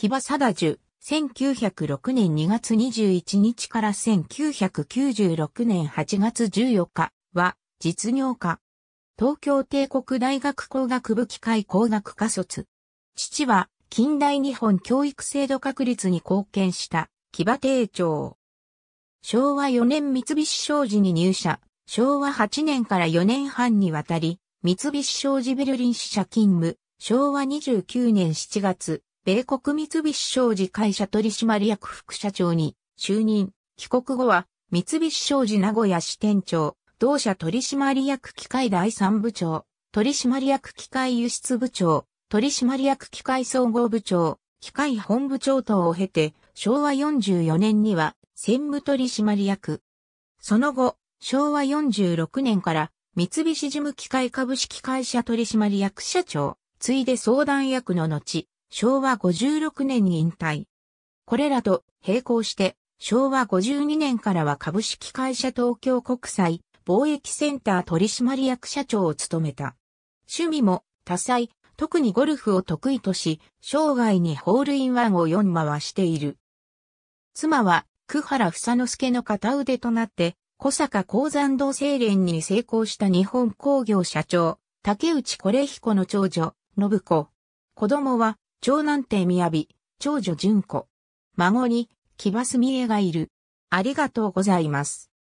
木場貞ュ、1906年2月21日から1996年8月14日は実業家。東京帝国大学工学部機械工学科卒。父は近代日本教育制度確立に貢献した木場定長。昭和4年三菱商事に入社、昭和8年から4年半にわたり、三菱商事ベルリン支社勤務、昭和29年7月、米国三菱商事会社取締役副社長に就任。帰国後は、三菱商事名古屋支店長、同社取締役機械第三部長、取締役機械輸出部長、取締役機械総合部長、機械本部長等を経て、昭和44年には専務取締役。その後、昭和46年から三菱事務機械株式会社取締役社長、ついで相談役の後、昭和56年に引退。これらと並行して、昭和52年からは株式会社東京国際貿易センター取締役社長を務めた。趣味も多彩、特にゴルフを得意とし、生涯にホールインワンを4回している。妻は、久原房之助の片腕となって、小坂鉱山道精錬に成功した日本工業社長、竹内是彦の長女、信子。子供は、長男帝雅、長女純子。孫に、木場澄江がいる。ありがとうございます。